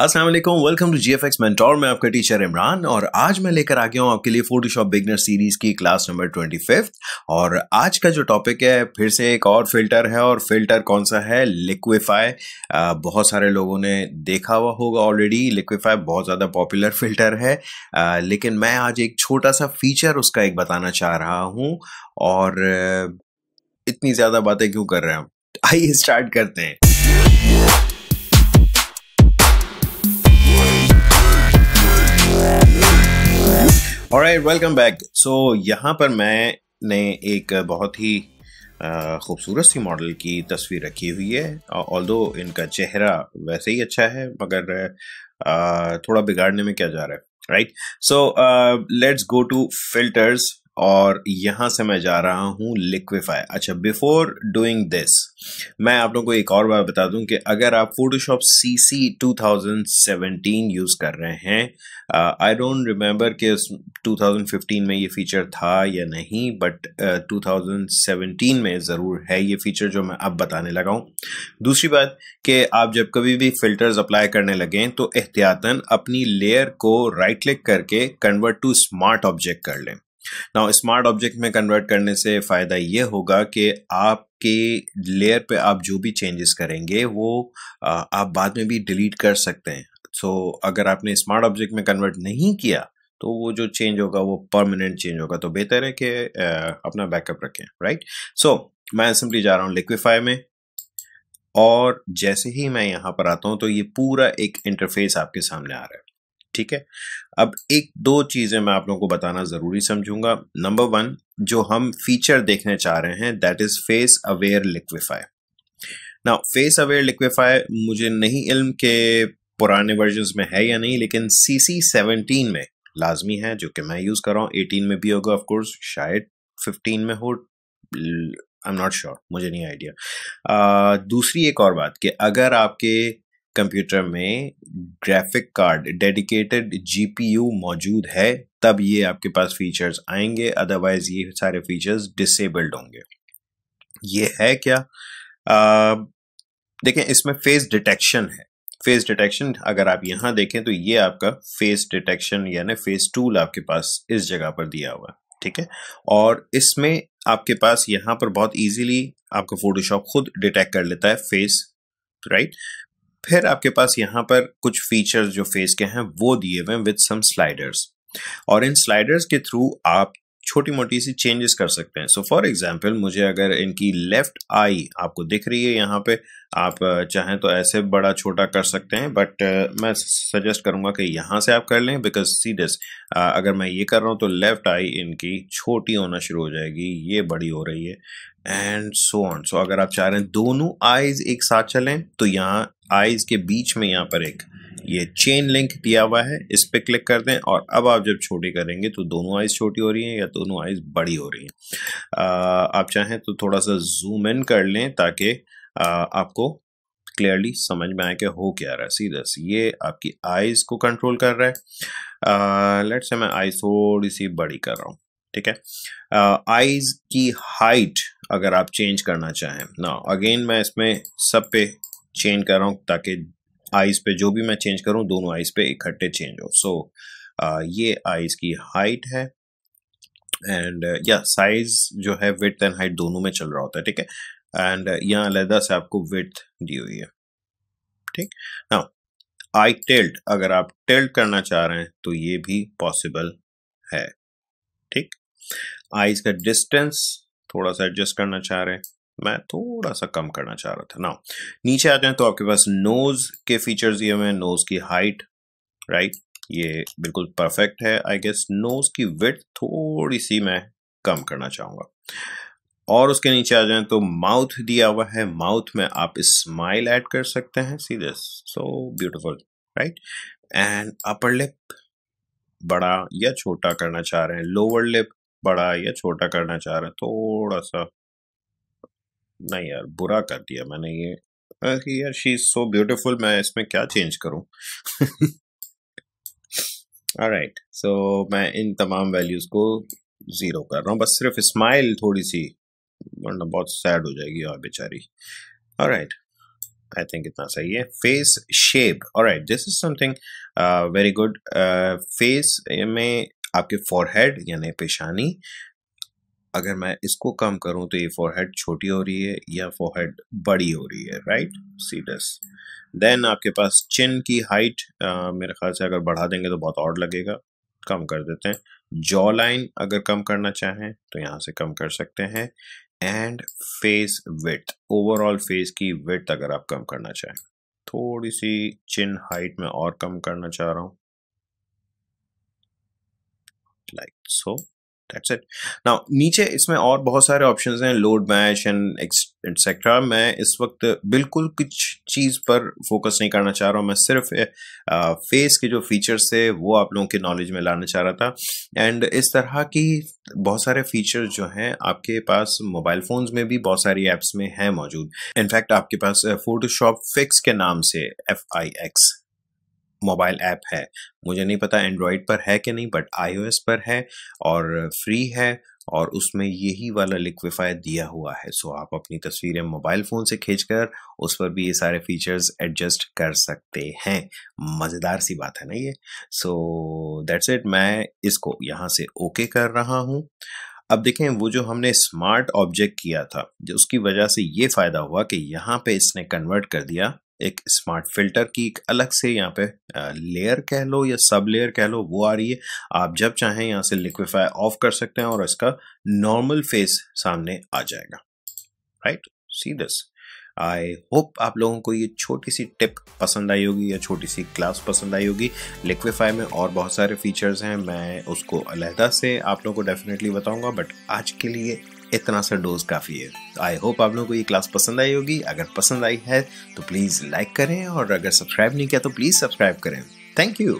अस्सलाम वालेकुम welcome to GFX mentor मैं आपका टीचर इमरान और आज मैं लेकर आ गया हूँ आपके लिए फोटोशॉप बिगनर सीरीज की क्लास नंबर ट्वेंटी फिफ्थ और आज का जो टॉपिक है फिर से एक और फिल्टर है और फिल्टर कौन सा है लिक्विफाई बहुत सारे लोगों ने देखा हुआ होगा ऑलरेडी लिक्विफाई बहुत ज़्यादा पॉपुलर फिल्टर है आ, लेकिन मैं आज एक छोटा सा फीचर उसका एक बताना चाह रहा हूँ और इतनी ज़्यादा बातें क्यों कर रहे हैं आइए स्टार्ट करते हैं वेलकम बैक सो यहाँ पर मैंने एक बहुत ही खूबसूरत सी मॉडल की तस्वीर रखी हुई है ऑल दो इनका चेहरा वैसे ही अच्छा है मगर थोड़ा बिगाड़ने में क्या जा रहा है right so let's go to filters और यहाँ से मैं जा रहा हूँ लिक्विफाई अच्छा बिफोर डूइंग दिस मैं आप लोगों को एक और बार बता दूं कि अगर आप Photoshop C C two use कर रहे हैं आई डोंट रिमेम्बर कि 2015 में ये फीचर था या नहीं बट uh, 2017 में ज़रूर है ये फीचर जो मैं अब बताने लगा हूँ दूसरी बात कि आप जब कभी भी फिल्टर्स अप्लाई करने लगें तो एहतियातन अपनी लेयर को राइट क्लिक करके कन्वर्ट टू स्मार्ट ऑब्जेक्ट कर लें ना स्मार्ट ऑब्जेक्ट में कन्वर्ट करने से फ़ायदा ये होगा कि आपके लेयर पे आप जो भी चेंजेस करेंगे वो आप बाद में भी डिलीट कर सकते हैं सो so, अगर आपने स्मार्ट ऑब्जेक्ट में कन्वर्ट नहीं किया तो वो जो चेंज होगा वो परमानेंट चेंज होगा तो बेहतर है कि अपना बैकअप रखें राइट सो so, मैं असम्बली जा रहा हूँ लिक्विफाई में और जैसे ही मैं यहाँ पर आता हूँ तो ये पूरा एक इंटरफेस आपके सामने आ रहा है ठीक है अब एक दो चीज़ें मैं आप लोगों को बताना ज़रूरी समझूंगा नंबर वन जो हम फीचर देखने चाह रहे हैं that is face aware liquify ना फेस अवेयर लिक्विफाई मुझे नहीं इल्म के पुराने वर्जन में है या नहीं लेकिन सी सी सेवनटीन में लाजमी है जो कि मैं यूज़ कर रहा हूँ एटीन में भी होगा ऑफकोर्स शायद फिफ्टीन में हो आई एम नॉट श्योर मुझे नहीं आइडिया दूसरी एक और बात कि अगर आपके कंप्यूटर में ग्राफिक कार्ड डेडिकेटेड जीपीयू मौजूद है तब ये आपके पास फीचर्स आएंगे अदरवाइज ये सारे फीचर्स डिसेबल्ड होंगे ये है क्या देखें इसमें फेस डिटेक्शन है फेस डिटेक्शन अगर आप यहां देखें तो ये आपका फेस डिटेक्शन यानी फेस टूल आपके पास इस जगह पर दिया हुआ है ठीक है और इसमें आपके पास यहां पर बहुत इजीली आपका फोटोशॉप खुद डिटेक्ट कर लेता है फेस राइट फिर आपके पास यहाँ पर कुछ फीचर्स जो फेस के हैं वो दिए हुए विद सम स्लाइडर्स और इन स्लाइडर्स के थ्रू आप छोटी मोटी सी चेंजेस कर सकते हैं सो फॉर एग्जाम्पल मुझे अगर इनकी लेफ्ट आई आपको दिख रही है यहाँ पे आप चाहें तो ऐसे बड़ा छोटा कर सकते हैं बट uh, मैं सजेस्ट करूंगा कि यहाँ से आप कर लें बिकॉज सी दिस अगर मैं ये कर रहा हूँ तो लेफ्ट आई इनकी छोटी होना शुरू हो जाएगी ये बड़ी हो रही है एंड सो ऑन सो अगर आप चाह रहे हैं दोनों आईज एक साथ चलें तो यहाँ आईज के बीच में यहाँ पर एक ये चेन लिंक दिया हुआ है इस पर क्लिक कर दें और अब आप जब छोटी करेंगे तो दोनों आईज छोटी हो रही हैं या दोनों आईज बड़ी हो रही हैं आप चाहें तो थोड़ा सा जूम इन कर लें ताकि आपको क्लियरली समझ में आए कि हो क्या रहा है सीधा ये आपकी आईज को कंट्रोल कर रहा है लेट से मैं आईज थोड़ी सी बड़ी कर रहा हूँ ठीक है आईज की हाइट अगर आप चेंज करना चाहें ना अगेन मैं इसमें सब पे चेंज कर रहा हूँ ताकि आइज पे जो भी मैं चेंज करूँ दोनों आइज पे इकट्ठे चेंज हो सो so, ये आइस की हाइट है एंड या साइज जो है विथ एंड हाइट दोनों में चल रहा होता है ठीक है एंड uh, यहाँ अलहदा से आपको विथ दी हुई है ठीक ना आई टेल्ट अगर आप टेल्ट करना चाह रहे हैं तो ये भी पॉसिबल है ठीक आइज का डिस्टेंस थोड़ा सा एडजस्ट करना चाह रहे हैं मैं थोड़ा सा कम करना चाह रहा था ना नीचे आते हैं तो आपके पास नोज के फीचर्स ये हुए हैं नोज की हाइट राइट ये बिल्कुल परफेक्ट है आई गेस नोज की विथ थोड़ी सी मैं कम करना चाहूंगा और उसके नीचे आ जाए तो माउथ दिया हुआ है माउथ में आप स्माइल ऐड कर सकते हैं see this so beautiful right and upper lip बड़ा या छोटा करना चाह रहे हैं लोअर लिप बड़ा या छोटा करना चाह रहे हैं थोड़ा सा नहीं यार बुरा कर दिया मैंने ये कि यार शी इज सो ब्यूटिफुल मैं इसमें क्या चेंज करूं राइट सो so, मैं इन तमाम वैल्यूज़ को ज़ीरो कर रहा हूँ बस सिर्फ स्माइल थोड़ी सी वरना बहुत सैड हो जाएगी और बेचारी राइट आई थिंक इतना सही है फेस शेप और right this is something very good face में आपके फॉरहेड यानी पेशानी अगर मैं इसको कम करूं तो ये फॉरहेड छोटी हो रही है या फॉरहेड बड़ी हो रही है राइट सीडस देन आपके पास चिन की हाइट आ, मेरे ख्याल से अगर बढ़ा देंगे तो बहुत और लगेगा कम कर देते हैं जॉ लाइन अगर कम करना चाहें तो यहाँ से कम कर सकते हैं and face width overall face की विथ अगर आप कम करना चाहें थोड़ी सी चिन हाइट में और कम करना चाह रहा हूँ like so that's it now नीचे इसमें और बहुत सारे ऑप्शन हैं लोड मैश एंड एक्सेट्रा मैं इस वक्त बिल्कुल कुछ चीज़ पर फोकस नहीं करना चाह रहा हूँ मैं सिर्फ फेस के जो फीचर्स थे वो आप लोगों के नॉलेज में लाना चाह रहा था एंड इस तरह की बहुत सारे फीचर्स जो हैं आपके पास मोबाइल फोन में भी बहुत सारी एप्स में हैं मौजूद इनफैक्ट आपके पास फोटोशॉप फिक्स के नाम से F I X mobile app है मुझे नहीं पता एंड्रॉयड पर है कि नहीं बट आईओएस पर है और फ्री है और उसमें यही वाला लिक्विफाई दिया हुआ है सो आप अपनी तस्वीरें मोबाइल फ़ोन से खींचकर उस पर भी ये सारे फीचर्स एडजस्ट कर सकते हैं मज़ेदार सी बात है ना ये सो दैट्स इट मैं इसको यहाँ से ओके okay कर रहा हूँ अब देखें वो जो हमने स्मार्ट ऑब्जेक्ट किया था जो उसकी वजह से ये फ़ायदा हुआ कि यहाँ पे इसने कन्वर्ट कर दिया एक स्मार्ट फिल्टर की एक अलग से यहाँ पे लेयर कह लो या सब लेयर कह लो वो आ रही है आप जब चाहें यहाँ से लिक्विफाई ऑफ कर सकते हैं और इसका नॉर्मल फेस सामने आ जाएगा right see this I hope आप लोगों को ये छोटी सी टिप पसंद आई होगी या छोटी सी क्लास पसंद आई होगी लिक्विफाई में और बहुत सारे फीचर्स हैं मैं उसको अलहदा से आप लोगों को डेफिनेटली बताऊंगा बट आज के लिए इतना सा डोज काफ़ी है तो आई होप आप लोगों को ये क्लास पसंद आई होगी अगर पसंद आई है तो प्लीज़ लाइक करें और अगर सब्सक्राइब नहीं किया तो प्लीज़ सब्सक्राइब करें थैंक यू